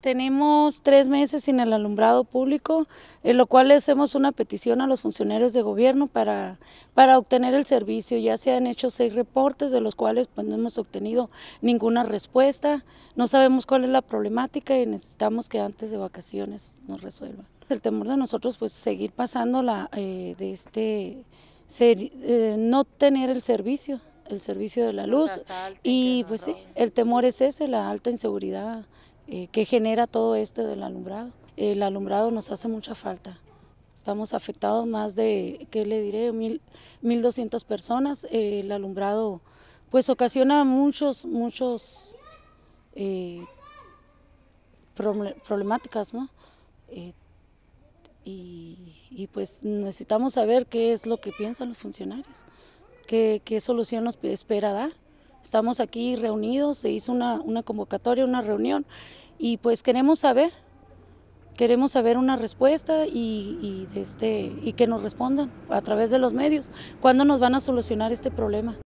Tenemos tres meses sin el alumbrado público, en lo cual le hacemos una petición a los funcionarios de gobierno para, para obtener el servicio. Ya se han hecho seis reportes, de los cuales pues, no hemos obtenido ninguna respuesta. No sabemos cuál es la problemática y necesitamos que antes de vacaciones nos resuelvan. El temor de nosotros pues seguir pasando la, eh, de este, eh, no tener el servicio, el servicio de la luz. y pues sí, el temor es ese, la alta inseguridad eh, que genera todo este del alumbrado. El alumbrado nos hace mucha falta. Estamos afectados más de, ¿qué le diré?, 1.200 personas. Eh, el alumbrado pues ocasiona muchos, muchos eh, problemáticas, ¿no? Eh, y, pues necesitamos saber qué es lo que piensan los funcionarios, qué, qué solución nos espera dar. Estamos aquí reunidos, se hizo una, una convocatoria, una reunión y pues queremos saber, queremos saber una respuesta y, este, y que nos respondan a través de los medios cuándo nos van a solucionar este problema.